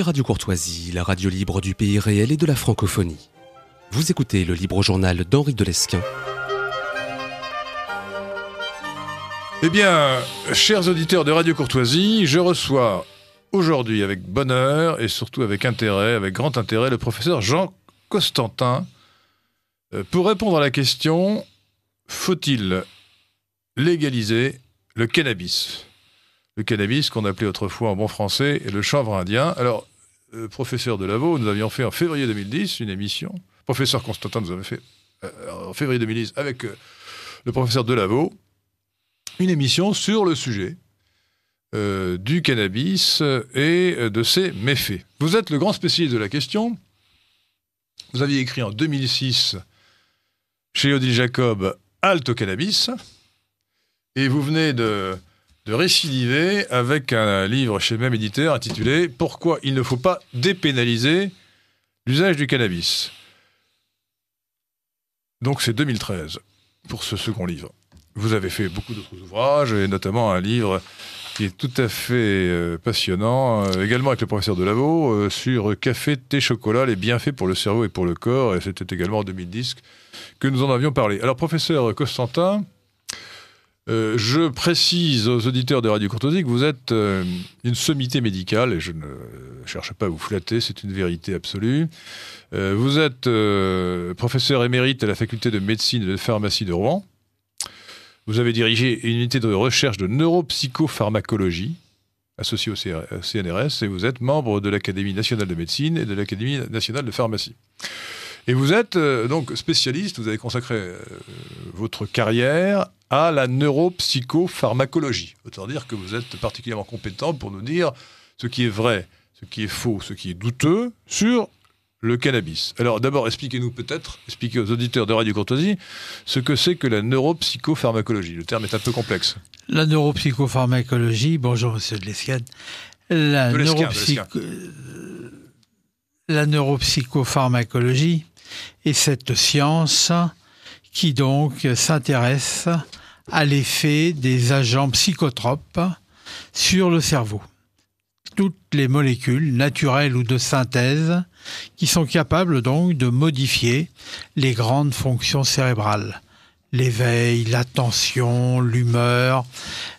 Radio Courtoisie, la radio libre du pays réel et de la francophonie. Vous écoutez le libre journal d'Henri Delesquin. Eh bien, chers auditeurs de Radio Courtoisie, je reçois aujourd'hui avec bonheur et surtout avec intérêt, avec grand intérêt, le professeur Jean Constantin euh, pour répondre à la question faut-il légaliser le cannabis le cannabis qu'on appelait autrefois en bon français le chanvre indien. Alors, euh, professeur professeur Delaveau, nous avions fait en février 2010 une émission. Professeur Constantin nous avait fait euh, en février 2010 avec euh, le professeur Delaveau une émission sur le sujet du cannabis et de ses méfaits. Vous êtes le grand spécialiste de la question. Vous aviez écrit en 2006 chez Odile Jacob Alto au cannabis. Et vous venez de de récidiver avec un livre chez même éditeur intitulé Pourquoi il ne faut pas dépénaliser l'usage du cannabis. Donc c'est 2013 pour ce second livre. Vous avez fait beaucoup d'autres ouvrages, et notamment un livre qui est tout à fait euh, passionnant, euh, également avec le professeur De euh, sur café, thé, chocolat, les bienfaits pour le cerveau et pour le corps. Et c'était également en 2010 que nous en avions parlé. Alors, professeur Constantin, euh, je précise aux auditeurs de Radio Courtoisie que vous êtes euh, une sommité médicale, et je ne cherche pas à vous flatter, c'est une vérité absolue. Euh, vous êtes professeur émérite à la faculté de médecine et de pharmacie de Rouen. Vous avez dirigé une unité de recherche de neuropsychopharmacologie associée au CNRS, et vous êtes membre de l'Académie nationale de médecine et de l'Académie nationale de pharmacie. Et vous êtes euh, donc spécialiste, vous avez consacré euh, votre carrière à la neuropsychopharmacologie. Autant dire que vous êtes particulièrement compétent pour nous dire ce qui est vrai, ce qui est faux, ce qui est douteux sur le cannabis. Alors d'abord, expliquez-nous peut-être, expliquez aux auditeurs de Radio Courtoisie ce que c'est que la neuropsychopharmacologie. Le terme est un peu complexe. La neuropsychopharmacologie, bonjour monsieur de La, neuropsy... Euh, la neuropsychopharmacologie et cette science qui donc s'intéresse à l'effet des agents psychotropes sur le cerveau. Toutes les molécules, naturelles ou de synthèse, qui sont capables donc de modifier les grandes fonctions cérébrales. L'éveil, l'attention, l'humeur,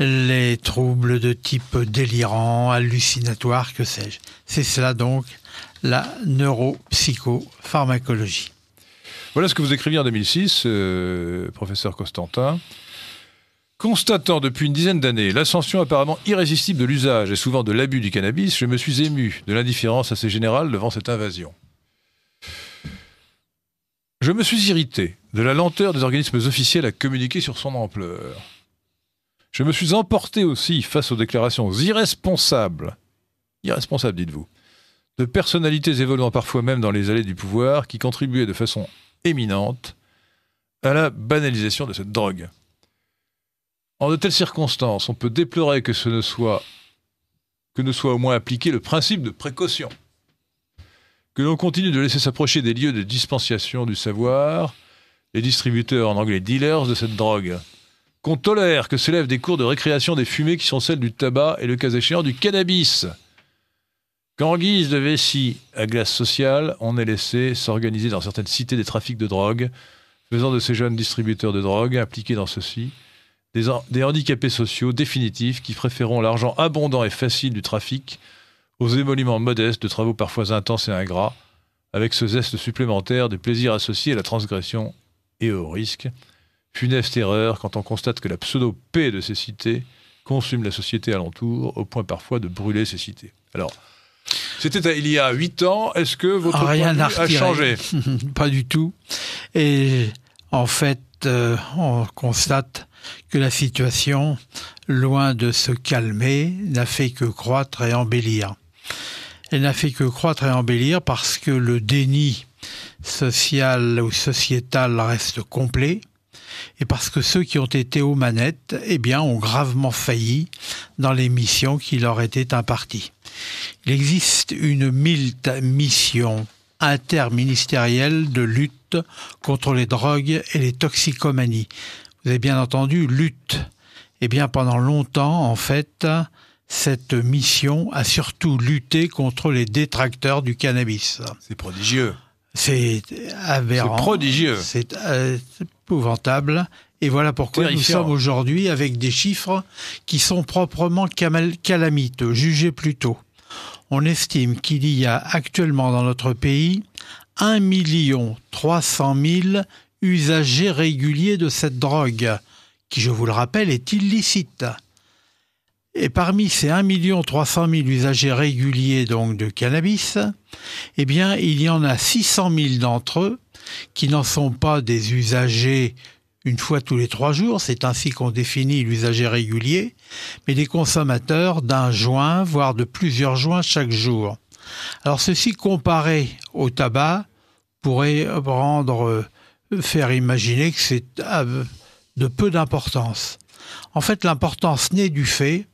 les troubles de type délirant, hallucinatoire, que sais-je. C'est cela donc la neuropsychopharmacologie. Voilà ce que vous écriviez en 2006, euh, professeur Constantin. Constatant depuis une dizaine d'années l'ascension apparemment irrésistible de l'usage et souvent de l'abus du cannabis, je me suis ému de l'indifférence assez générale devant cette invasion. Je me suis irrité de la lenteur des organismes officiels à communiquer sur son ampleur. Je me suis emporté aussi face aux déclarations irresponsables, irresponsables dites-vous, de personnalités évoluant parfois même dans les allées du pouvoir qui contribuaient de façon éminente à la banalisation de cette drogue. En de telles circonstances, on peut déplorer que ce ne soit que ne soit au moins appliqué le principe de précaution, que l'on continue de laisser s'approcher des lieux de dispensation du savoir, les distributeurs en anglais dealers de cette drogue, qu'on tolère que s'élèvent des cours de récréation des fumées qui sont celles du tabac et le cas échéant du cannabis, Qu'en guise de vessie à glace sociale, on est laissé s'organiser dans certaines cités des trafics de drogue, faisant de ces jeunes distributeurs de drogue impliqués dans ceci des, handicapés sociaux définitifs qui préféreront l'argent abondant et facile du trafic aux émoluments modestes de travaux parfois intenses et ingrats, avec ce zeste supplémentaire de plaisirs associés à la transgression et au risque. Funeste erreur quand on constate que la pseudo-paix de ces cités consume la société alentour, au point parfois de brûler ces cités. Alors, c'était il y a huit ans. Est-ce que votre Rien a changé Pas du tout. Et en fait, euh, on constate que la situation, loin de se calmer, n'a fait que croître et embellir. Elle n'a fait que croître et embellir parce que le déni social ou sociétal reste complet et parce que ceux qui ont été aux manettes, eh bien, ont gravement failli dans les missions qui leur étaient imparties. Il existe une milte mission interministérielle de lutte contre les drogues et les toxicomanies. Vous avez bien entendu lutte. Eh bien, pendant longtemps, en fait, cette mission a surtout lutté contre les détracteurs du cannabis. C'est prodigieux. C'est aberrant. C'est prodigieux. C'est euh, épouvantable. Et voilà pourquoi nous sommes aujourd'hui avec des chiffres qui sont proprement calamiteux, jugés plutôt on estime qu'il y a actuellement dans notre pays 1 300 000 usagers réguliers de cette drogue, qui, je vous le rappelle, est illicite. Et parmi ces 1 300 000 usagers réguliers donc de cannabis, eh bien, il y en a 600 000 d'entre eux qui n'en sont pas des usagers une fois tous les trois jours, c'est ainsi qu'on définit l'usager régulier, mais des consommateurs d'un joint, voire de plusieurs joints chaque jour. Alors ceci comparé au tabac pourrait rendre, euh, faire imaginer que c'est euh, de peu d'importance. En fait, l'importance naît du fait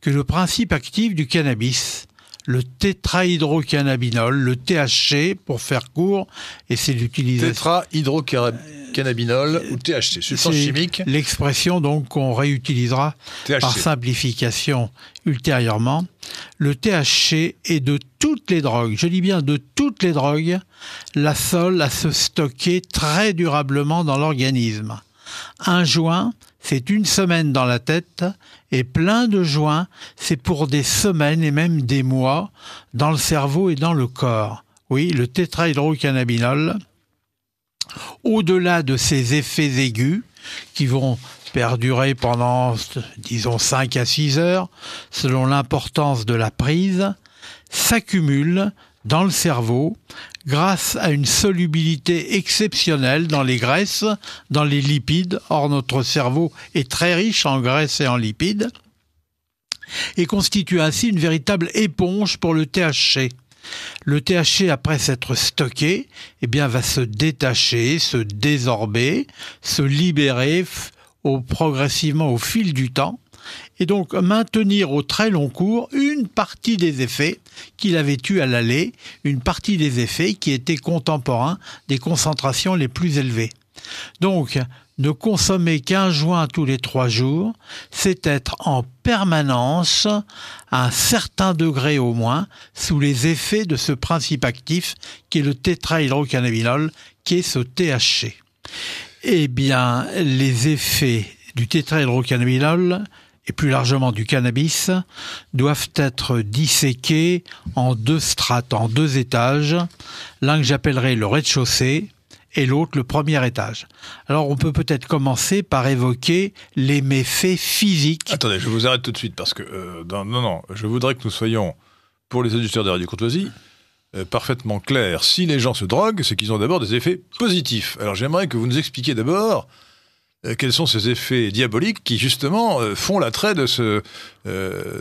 que le principe actif du cannabis le tétrahydrocannabinol, le THC pour faire court, et c'est l'utilisation... Tétrahydrocannabinol ou THC, substance chimique. L'expression donc qu'on réutilisera par simplification ultérieurement. Le THC est de toutes les drogues, je dis bien de toutes les drogues, la seule à se stocker très durablement dans l'organisme. Un joint, c'est une semaine dans la tête, et plein de joints, c'est pour des semaines et même des mois, dans le cerveau et dans le corps. Oui, le tétrahydrocannabinol, au-delà de ses effets aigus, qui vont perdurer pendant, disons, 5 à 6 heures, selon l'importance de la prise, s'accumule dans le cerveau grâce à une solubilité exceptionnelle dans les graisses, dans les lipides. Or, notre cerveau est très riche en graisses et en lipides et constitue ainsi une véritable éponge pour le THC. Le THC, après s'être stocké, eh bien, va se détacher, se désorber, se libérer progressivement au fil du temps et donc maintenir au très long cours une partie des effets qu'il avait eus à l'aller, une partie des effets qui étaient contemporains des concentrations les plus élevées. Donc, ne consommer qu'un joint tous les trois jours, c'est être en permanence, à un certain degré au moins, sous les effets de ce principe actif qui est le tétrahydrocannabinol, qui est ce THC. Eh bien, les effets du tétrahydrocannabinol et plus largement du cannabis doivent être disséqués en deux strates, en deux étages, l'un que j'appellerai le rez-de-chaussée et l'autre le premier étage. Alors on peut peut-être commencer par évoquer les méfaits physiques. Attendez, je vous arrête tout de suite parce que euh, non, non, je voudrais que nous soyons, pour les auditeurs de Radio Courtoisie, euh, parfaitement clairs. Si les gens se droguent, c'est qu'ils ont d'abord des effets positifs. Alors j'aimerais que vous nous expliquiez d'abord euh, quels sont ces effets diaboliques qui justement euh, font l'attrait de, euh,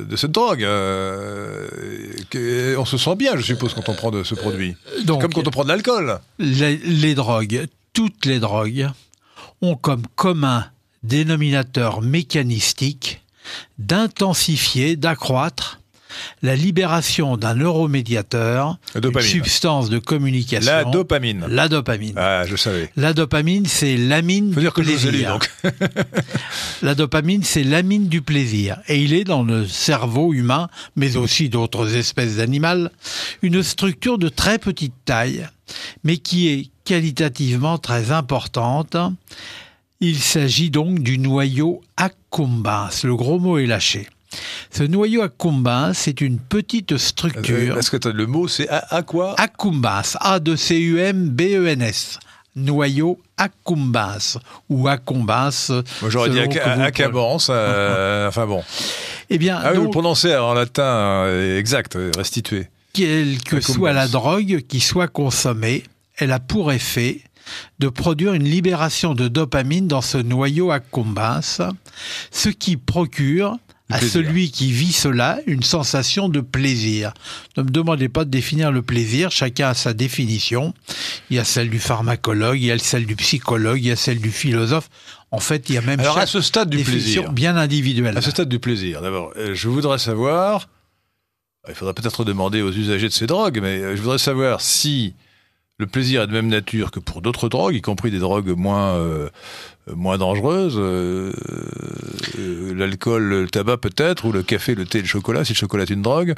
de cette drogue. on se sent bien, je suppose, quand on prend de ce produit. Comme quand on prend de l'alcool. les drogues, toutes les drogues, ont comme commun dénominateur mécanistique d'intensifier, d'accroître la libération d'un neuromédiateur, une substance de communication. La dopamine. La dopamine. Ah, je savais. La dopamine, c'est l'amine du plaisir. la dopamine, c'est l'amine du plaisir. Et il est dans le cerveau humain, mais aussi d'autres espèces animales, une structure de très petite taille, mais qui est qualitativement très importante. Il s'agit donc du noyau accumbens. Le gros mot est lâché. Ce noyau accumbens, c'est une petite structure. Euh, est-ce que le mot, c'est à, quoi Accumbens, a de c u m b e n s noyau accumbens ou accumbens. Moi j'aurais dit accumbens, euh, enfin bon. Eh bien, ah donc, vous en latin euh, exact, restitué. Quelle que soit la drogue qui soit consommée, elle a pour effet de produire une libération de dopamine dans ce noyau accumbens, ce qui procure à celui qui vit cela une sensation de plaisir. Ne me demandez pas de définir le plaisir, chacun a sa définition. Il y a celle du pharmacologue, il y a celle du psychologue, il y a celle du philosophe. En fait, il y a même Alors, à ce stade du plaisir, bien individuelle. À ce stade du plaisir, d'abord, euh, je voudrais savoir, il faudra peut-être demander aux usagers de ces drogues, mais euh, je voudrais savoir si le plaisir est de même nature que pour d'autres drogues, y compris des drogues moins, euh, euh, moins dangereuses. Euh, l'alcool, le tabac peut-être, ou le café, le thé, le chocolat, si le chocolat est une drogue.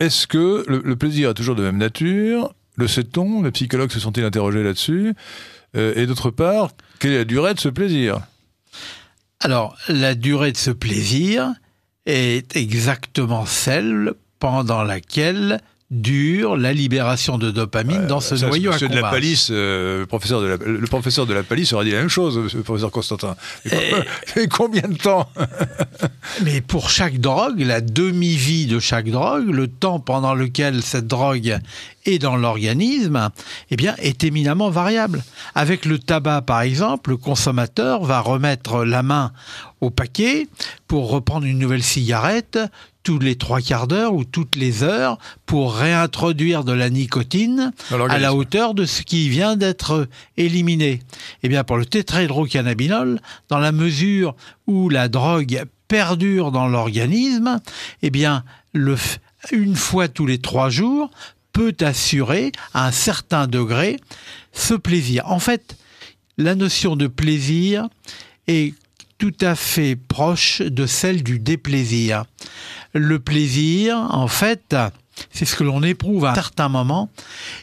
Est-ce que le, plaisir a toujours de même nature Le sait-on Les psychologues se sont-ils interrogés là-dessus Et d'autre part, quelle est la durée de ce plaisir Alors, la durée de ce plaisir est exactement celle pendant laquelle dure la libération de dopamine dans ce noyau à la euh, le, professeur de la, le professeur de la Palisse aurait dit la même chose, le professeur Constantin. combien de temps Mais pour chaque drogue, la demi-vie de chaque drogue, le temps pendant lequel cette drogue et dans l'organisme eh bien, est éminemment variable. Avec le tabac, par exemple, le consommateur va remettre la main au paquet pour reprendre une nouvelle cigarette tous les trois quarts d'heure ou toutes les heures pour réintroduire de la nicotine à la hauteur de ce qui vient d'être éliminé. Eh bien, pour le tétrahydrocannabinol, dans la mesure où la drogue perdure dans l'organisme, eh bien, le, une fois tous les trois jours peut assurer à un certain degré ce plaisir. En fait, la notion de plaisir est tout à fait proche de celle du déplaisir. Le plaisir, en fait, c'est ce que l'on éprouve à un certain moment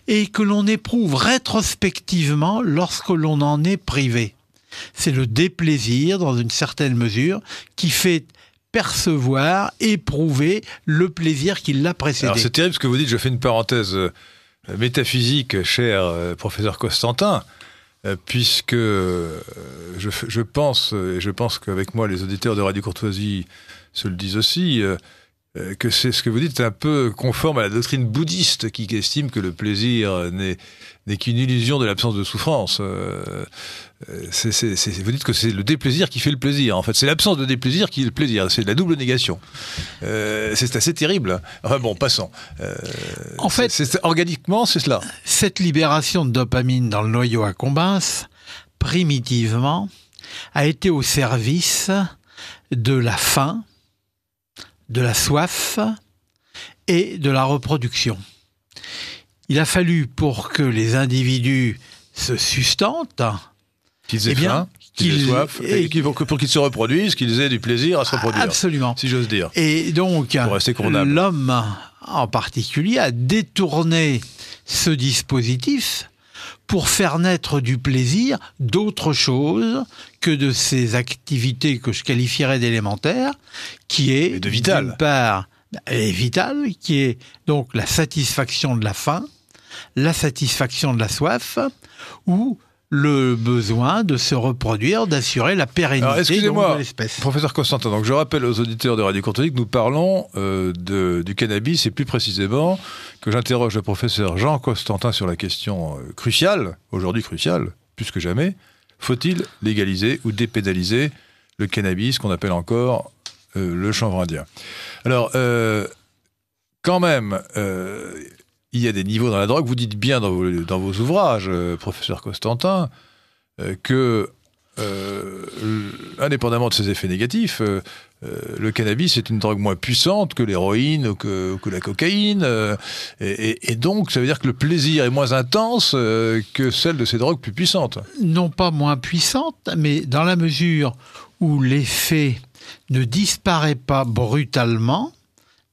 et que l'on éprouve rétrospectivement lorsque l'on en est privé. C'est le déplaisir, dans une certaine mesure, qui fait percevoir, éprouver le plaisir qui l'a précédé. C'est terrible ce que vous dites, je fais une parenthèse euh, métaphysique, cher euh, professeur Constantin, euh, puisque je, pense, et je pense qu'avec moi les auditeurs de Radio Courtoisie se le disent aussi, euh, que c'est ce que vous dites un peu conforme à la doctrine bouddhiste qui estime que le plaisir n'est, qu'une illusion de l'absence de souffrance. Euh, euh, vous dites que c'est le déplaisir qui fait le plaisir. En fait, c'est l'absence de déplaisir qui est le plaisir. C'est la double négation. c'est assez terrible. Enfin bon, passons. en fait, organiquement, c'est cela. Cette libération de dopamine dans le noyau à accumbens, primitivement, a été au service de la faim, de la soif et de la reproduction. Il a fallu pour que les individus se sustentent, qu'ils aient eh bien, qu'ils aient soif, et, pour qu'ils se reproduisent, qu'ils aient du plaisir à se reproduire. Absolument. Si j'ose dire. Et donc, l'homme en particulier a détourné ce dispositif pour faire naître du plaisir d'autres choses que de ces activités que je qualifierais d'élémentaires, qui est de vital. d'une part vitale, qui est donc la satisfaction de la faim, la satisfaction de la soif, ou le besoin de se reproduire, d'assurer la pérennité de l'espèce. Professeur Constantin, donc je rappelle aux auditeurs de Radio que nous parlons euh, du cannabis et plus précisément que j'interroge le professeur Jean Constantin sur la question euh, cruciale, aujourd'hui cruciale, plus que jamais, faut-il légaliser ou dépédaliser le cannabis qu'on appelle encore euh, le chanvre indien Alors, quand même, il y a des niveaux dans la drogue. Vous dites bien dans vos, ouvrages, euh, professeur Constantin, euh, que, euh, indépendamment de ses effets négatifs, le cannabis est une drogue moins puissante que l'héroïne ou que, la cocaïne. Et, et, donc, ça veut dire que le plaisir est moins intense que celle de ces drogues plus puissantes. Non pas moins puissante, mais dans la mesure où l'effet ne disparaît pas brutalement,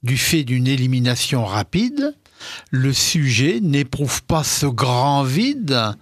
du fait d'une élimination rapide, le sujet n'éprouve pas ce grand vide